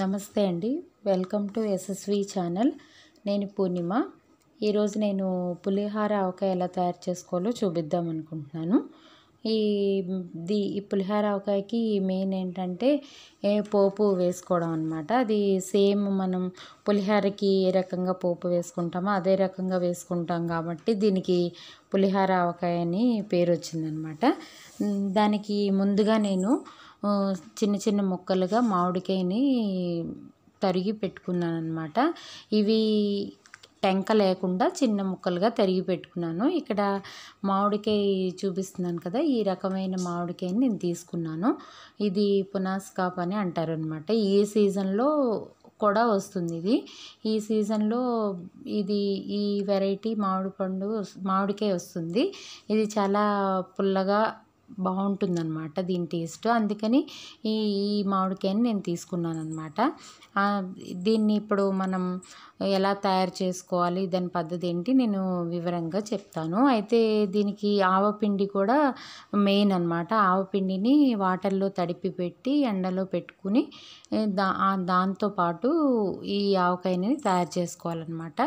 నమస్తే అండి welcome to SSV channel నేను పూర్ణిమ ఈరోజు నేను పులిహార ఆవకాయ ఎలా తయారు చేసుకోవాలో చూపిద్దాం అనుకుంటున్నాను ఈ దీ ఈ పులిహార ఆవకాయకి మెయిన్ ఏంటంటే పోపు వేసుకోవడం అనమాట అది సేమ్ మనం పులిహారకి ఏ రకంగా పోపు వేసుకుంటామో అదే రకంగా వేసుకుంటాం కాబట్టి దీనికి పులిహార ఆవకాయ అని పేరు వచ్చిందనమాట దానికి ముందుగా నేను చిన్న చిన్న ముక్కలుగా మామిడికాయని తరిగి పెట్టుకున్నాను అనమాట ఇవి టెంక లేకుండా చిన్న ముక్కలుగా తరిగి పెట్టుకున్నాను ఇక్కడ మామిడికాయ చూపిస్తున్నాను కదా ఈ రకమైన మామిడికాయని నేను తీసుకున్నాను ఇది పునాస్కాప్ అని అంటారు అనమాట ఈ సీజన్లో కూడా వస్తుంది ఇది ఈ సీజన్లో ఇది ఈ వెరైటీ మామిడి పండు మామిడికాయ వస్తుంది ఇది చాలా పుల్లగా బాగుంటుందన్నమాట దీని టేస్ట్ అందుకని ఈ ఈ మామిడికాయని నేను తీసుకున్నాను అనమాట దీన్ని ఇప్పుడు మనం ఎలా తయారు చేసుకోవాలి దాని పద్ధతి ఏంటి నేను వివరంగా చెప్తాను అయితే దీనికి ఆవపిండి కూడా మెయిన్ అనమాట ఆవపిండిని వాటర్లో తడిపి పెట్టి ఎండలో పెట్టుకుని దా దాంతోపాటు ఈ ఆవకాయని తయారు చేసుకోవాలన్నమాట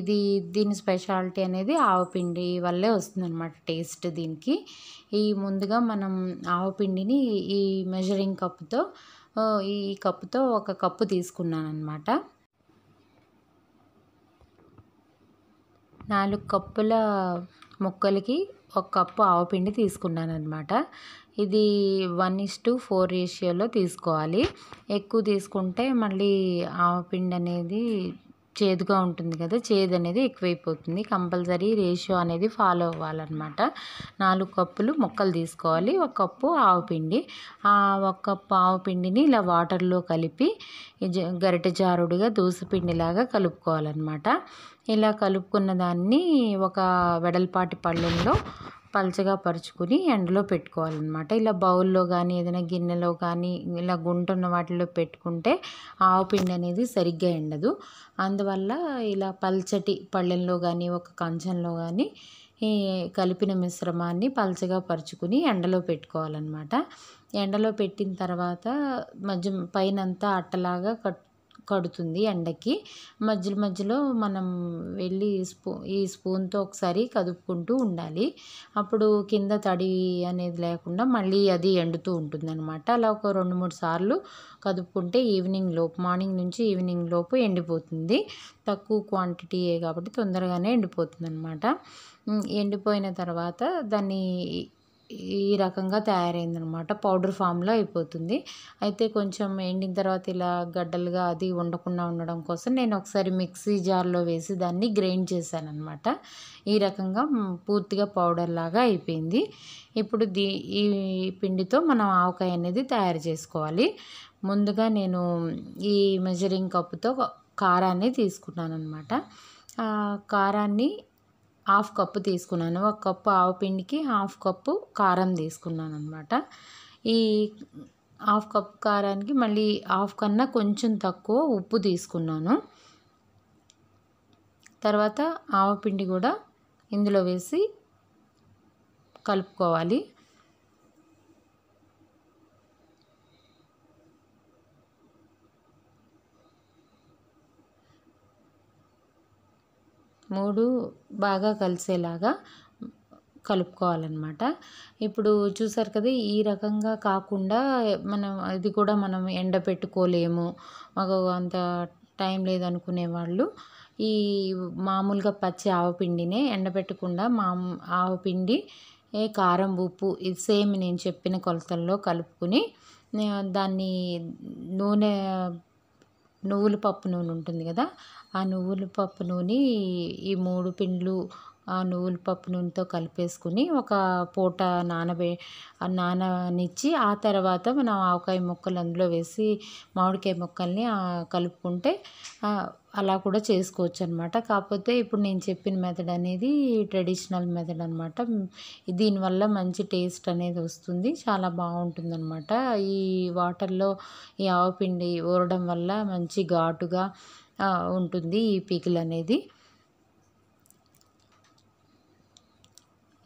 ఇది దీని స్పెషాలిటీ అనేది ఆవపిండి వల్లే వస్తుందన్నమాట టేస్ట్ దీనికి ఈ ముందుగా మనం ఆవు పిండిని ఈ మెజరింగ్ కప్పుతో ఈ కప్పుతో ఒక కప్పు తీసుకున్నాను అనమాట నాలుగు కప్పుల ముక్కలకి ఒక కప్పు ఆవు పిండి తీసుకున్నాను అనమాట ఇది వన్ ఇస్ టు ఫోర్ రేషియోలో తీసుకోవాలి ఎక్కువ తీసుకుంటే మళ్ళీ ఆవపిండి అనేది చేదుగా ఉంటుంది కదా చేదు అనేది ఎక్కువైపోతుంది కంపల్సరీ రేషియో అనేది ఫాలో అవ్వాలన్నమాట నాలుగు కప్పులు మొక్కలు తీసుకోవాలి ఒక కప్పు ఆవు పిండి ఒక కప్పు ఆవు పిండిని ఇలా వాటర్లో కలిపి గరిటె జారుడుగా దోసపిండిలాగా కలుపుకోవాలన్నమాట ఇలా కలుపుకున్న దాన్ని ఒక వెడల్పాటి పళ్ళెంలో పలచగా పరుచుకుని ఎండలో పెట్టుకోవాలన్నమాట ఇలా బౌల్లో కానీ ఏదైనా గిన్నెలో కానీ ఇలా గుంట ఉన్న వాటిలో పెట్టుకుంటే ఆవు పిండి అనేది సరిగ్గా ఎండదు అందువల్ల ఇలా పల్చటి పళ్ళెంలో కానీ ఒక కంచంలో కానీ ఈ కలిపిన మిశ్రమాన్ని పలచగా పరుచుకుని ఎండలో పెట్టుకోవాలన్నమాట ఎండలో పెట్టిన తర్వాత మధ్య పైనంతా అట్టలాగా కట్ కడుతుంది ఎండకి మధ్యలో మధ్యలో మనం వెళ్ళి స్పూ ఈ స్పూన్తో ఒకసారి కదుపుకుంటూ ఉండాలి అప్పుడు కింద తడి అనేది లేకుండా మళ్ళీ అది ఎండుతూ ఉంటుంది అనమాట అలా ఒక రెండు మూడు సార్లు కదుపుకుంటే ఈవినింగ్ లోపు మార్నింగ్ నుంచి ఈవినింగ్ లోపు ఎండిపోతుంది తక్కువ క్వాంటిటీయే కాబట్టి తొందరగానే ఎండిపోతుంది అనమాట ఎండిపోయిన తర్వాత దాన్ని ఈ రకంగా తయారైందనమాట పౌడర్ ఫామ్లో అయిపోతుంది అయితే కొంచెం ఎండిన తర్వాత ఇలా గడ్డలుగా అది ఉండకుండా ఉండడం కోసం నేను ఒకసారి మిక్సీ జార్లో వేసి దాన్ని గ్రైండ్ చేశాను అనమాట ఈ రకంగా పూర్తిగా పౌడర్ లాగా అయిపోయింది ఇప్పుడు దీ ఈ పిండితో మనం ఆవకాయ అనేది తయారు చేసుకోవాలి ముందుగా నేను ఈ మెజరింగ్ కప్పుతో కారాన్ని తీసుకున్నాను అనమాట కారాన్ని హాఫ్ కప్పు తీసుకున్నాను ఒక కప్పు ఆవు పిండికి హాఫ్ కప్పు కారం తీసుకున్నాను అనమాట ఈ హాఫ్ కప్ కారానికి మళ్ళీ హాఫ్ కన్నా కొంచెం తక్కువ ఉప్పు తీసుకున్నాను తర్వాత ఆవపిండి కూడా ఇందులో వేసి కలుపుకోవాలి మూడు బాగా కలిసేలాగా కలుపుకోవాలన్నమాట ఇప్పుడు చూసారు కదా ఈ రకంగా కాకుండా మనం అది కూడా మనం ఎండపెట్టుకోలేము మాకు అంత టైం లేదనుకునే వాళ్ళు ఈ మామూలుగా పచ్చి ఆవపిండినే ఎండబెట్టకుండా మా ఆవపిండి కారం ఉప్పు ఇది సేమ్ నేను చెప్పిన కొలతల్లో కలుపుకుని దాన్ని నూనె నువ్వుల పప్పు నూనె ఉంటుంది కదా ఆ నువ్వుల పప్పు నూనె ఈ మూడు పిండ్లు ఆ నువ్వుల పప్పు నూనెతో కలిపేసుకుని ఒక పూట నానబే నాననిచ్చి ఆ తర్వాత మనం ఆవకాయ ముక్కలు అందులో వేసి మామిడికాయ ముక్కల్ని కలుపుకుంటే అలా కూడా చేసుకోవచ్చు అనమాట కాకపోతే ఇప్పుడు నేను చెప్పిన మెథడ్ అనేది ట్రెడిషనల్ మెథడ్ అనమాట దీనివల్ల మంచి టేస్ట్ అనేది వస్తుంది చాలా బాగుంటుంది అనమాట ఈ వాటర్లో ఈ ఆవపిండి ఊరడం వల్ల మంచి ఘాటుగా ఉంటుంది ఈ పికిల్ అనేది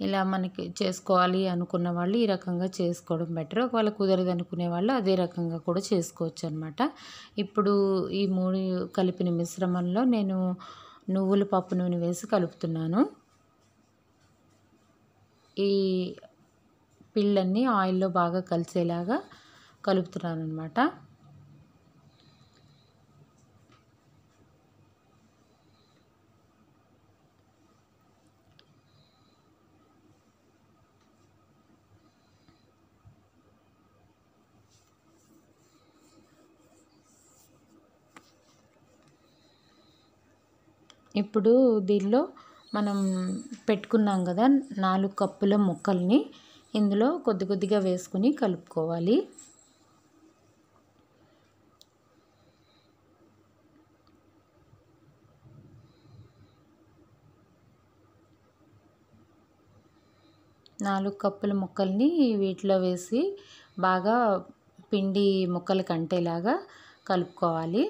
ఇలా మనకి చేసుకోవాలి అనుకున్న వాళ్ళు ఈ రకంగా చేసుకోవడం బెటర్ ఒకవేళ కుదరదు అనుకునే వాళ్ళు అదే రకంగా కూడా చేసుకోవచ్చు అనమాట ఇప్పుడు ఈ మూడు కలిపిన మిశ్రమంలో నేను నువ్వుల పప్పు నూనె వేసి కలుపుతున్నాను ఈ పిల్లన్నీ ఆయిల్లో బాగా కలిసేలాగా కలుపుతున్నాను అనమాట ఇప్పుడు దీనిలో మనం పెట్టుకున్నాం కదా నాలుగు కప్పుల ముక్కల్ని ఇందులో కొద్ది కొద్దిగా వేసుకుని కలుపుకోవాలి నాలుగు కప్పుల ముక్కల్ని వీటిలో వేసి బాగా పిండి ముక్కలు కంటేలాగా కలుపుకోవాలి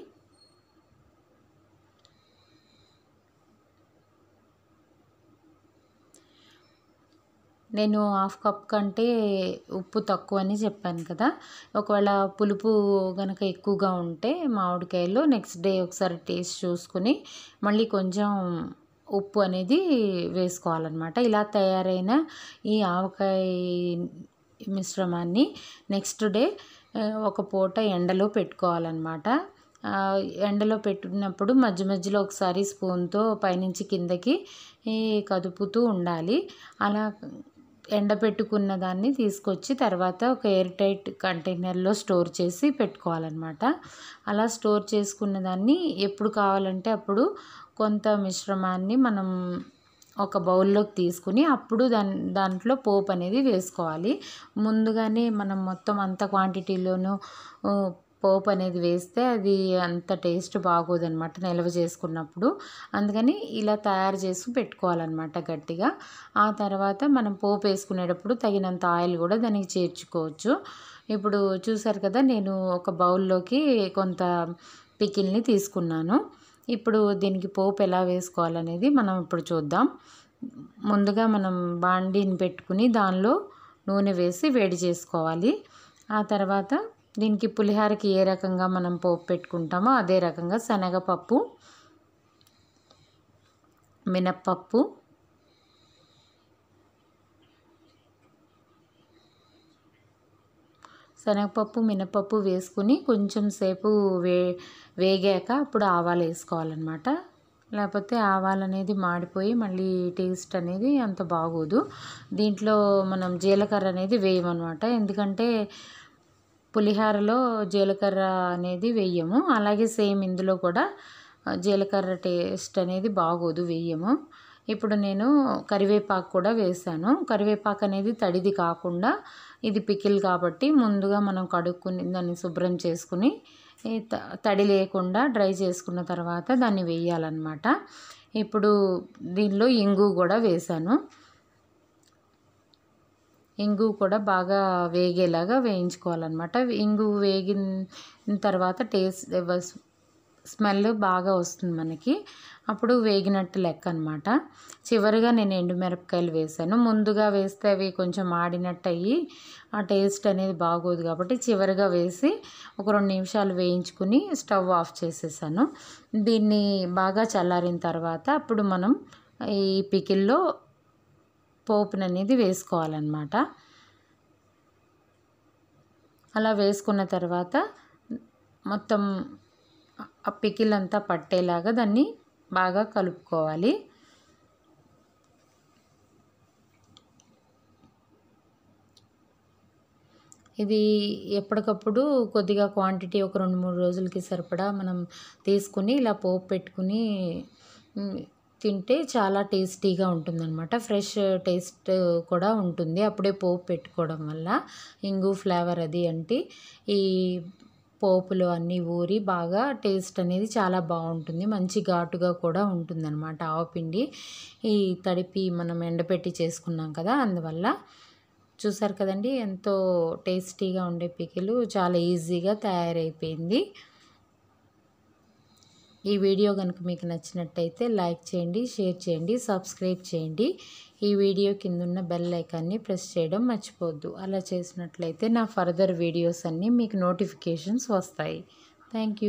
నేను హాఫ్ కప్ కంటే ఉప్పు తక్కువ అని చెప్పాను కదా ఒకవేళ పులుపు కనుక ఎక్కువగా ఉంటే మామిడికాయలు నెక్స్ట్ డే ఒకసారి టేస్ట్ చూసుకుని మళ్ళీ కొంచెం ఉప్పు అనేది వేసుకోవాలన్నమాట ఇలా తయారైన ఈ ఆవకాయ మిశ్రమాన్ని నెక్స్ట్ డే ఒక పూట ఎండలో పెట్టుకోవాలన్నమాట ఎండలో పెట్టినప్పుడు మధ్య మధ్యలో ఒకసారి స్పూన్తో పైనుంచి కిందకి కదుపుతూ ఉండాలి అలా ఎండబెట్టుకున్న దాన్ని తీసుకొచ్చి తర్వాత ఒక ఎయిర్ టైట్ కంటైనర్లో స్టోర్ చేసి పెట్టుకోవాలన్నమాట అలా స్టోర్ చేసుకున్న దాన్ని ఎప్పుడు కావాలంటే అప్పుడు కొంత మిశ్రమాన్ని మనం ఒక బౌల్లోకి తీసుకుని అప్పుడు దాని దాంట్లో పోపు అనేది వేసుకోవాలి ముందుగానే మనం మొత్తం అంత క్వాంటిటీలోనూ పోపు అనేది వేస్తే అది అంత టేస్ట్ బాగోదనమాట నిల్వ చేసుకున్నప్పుడు అందుకని ఇలా తయారు చేసి పెట్టుకోవాలన్నమాట గట్టిగా ఆ తర్వాత మనం పోపు వేసుకునేటప్పుడు తగినంత ఆయిల్ కూడా దానికి చేర్చుకోవచ్చు ఇప్పుడు చూసారు కదా నేను ఒక బౌల్లోకి కొంత పికిల్ని తీసుకున్నాను ఇప్పుడు దీనికి పోపు ఎలా వేసుకోవాలనేది మనం ఇప్పుడు చూద్దాం ముందుగా మనం బాండీని పెట్టుకుని దానిలో నూనె వేసి వేడి చేసుకోవాలి ఆ తర్వాత దీనికి పులిహారకి ఏ రకంగా మనం పోపు పెట్టుకుంటామో అదే రకంగా శనగపప్పు మినప్పప్పు శనగపప్పు మినపప్పు వేసుకుని కొంచెం సేపు వే వేగాక అప్పుడు ఆవాలు వేసుకోవాలన్నమాట లేకపోతే ఆవాలు అనేది మాడిపోయి మళ్ళీ టేస్ట్ అనేది అంత బాగోదు దీంట్లో మనం జీలకర్ర అనేది వేయమన్నమాట ఎందుకంటే పులిహారలో జీలకర్ర అనేది వేయము అలాగే సేమ్ ఇందులో కూడా జీలకర్ర టేస్ట్ అనేది బాగోదు వేయము ఇప్పుడు నేను కరివేపాకు కూడా వేసాను కరివేపాకు అనేది తడిది కాకుండా ఇది పికిల్ కాబట్టి ముందుగా మనం కడుక్కుని దాన్ని శుభ్రం చేసుకుని తడి లేకుండా డ్రై చేసుకున్న తర్వాత దాన్ని వేయాలన్నమాట ఇప్పుడు దీనిలో ఇంగు కూడా వేసాను ఇంగు కూడా బాగా వేగేలాగా వేయించుకోవాలన్నమాట ఇంగు వేగిన తర్వాత టేస్ట్ స్మెల్ బాగా వస్తుంది మనకి అప్పుడు వేగినట్టు లెక్క అనమాట చివరిగా నేను ఎండుమిరపకాయలు వేసాను ముందుగా వేస్తే అవి కొంచెం ఆడినట్టు అయ్యి ఆ టేస్ట్ అనేది బాగోదు కాబట్టి చివరిగా వేసి ఒక రెండు నిమిషాలు వేయించుకుని స్టవ్ ఆఫ్ చేసేసాను దీన్ని బాగా చల్లారిన తర్వాత అప్పుడు మనం ఈ పికిల్లో పోపుని అనేది వేసుకోవాలన్నమాట అలా వేసుకున్న తర్వాత మొత్తం ఆ పికిలంతా పట్టేలాగా దాన్ని బాగా కలుపుకోవాలి ఇది ఎప్పటికప్పుడు కొద్దిగా క్వాంటిటీ ఒక రెండు మూడు రోజులకి సరిపడా మనం తీసుకుని ఇలా పోపు పెట్టుకుని తింటే చాలా టేస్టీగా ఉంటుందన్నమాట ఫ్రెష్ టేస్ట్ కూడా ఉంటుంది అప్పుడే పోపు పెట్టుకోవడం వల్ల ఇంగు ఫ్లేవర్ అది అంటే ఈ పోపులు అన్నీ ఊరి బాగా టేస్ట్ అనేది చాలా బాగుంటుంది మంచి ఘాటుగా కూడా ఉంటుందన్నమాట ఆవపిండి ఈ తడిపి మనం ఎండపెట్టి చేసుకున్నాం కదా అందువల్ల చూసారు కదండి ఎంతో టేస్టీగా ఉండే పికిలు చాలా ఈజీగా తయారైపోయింది ఈ వీడియో కనుక మీకు నచ్చినట్టయితే లైక్ చేయండి షేర్ చేయండి సబ్స్క్రైబ్ చేయండి ఈ వీడియో కిందున్న బెల్ ఐకాన్ని ప్రెస్ చేయడం మర్చిపోద్దు అలా చేసినట్లయితే నా ఫర్దర్ వీడియోస్ అన్నీ మీకు నోటిఫికేషన్స్ వస్తాయి థ్యాంక్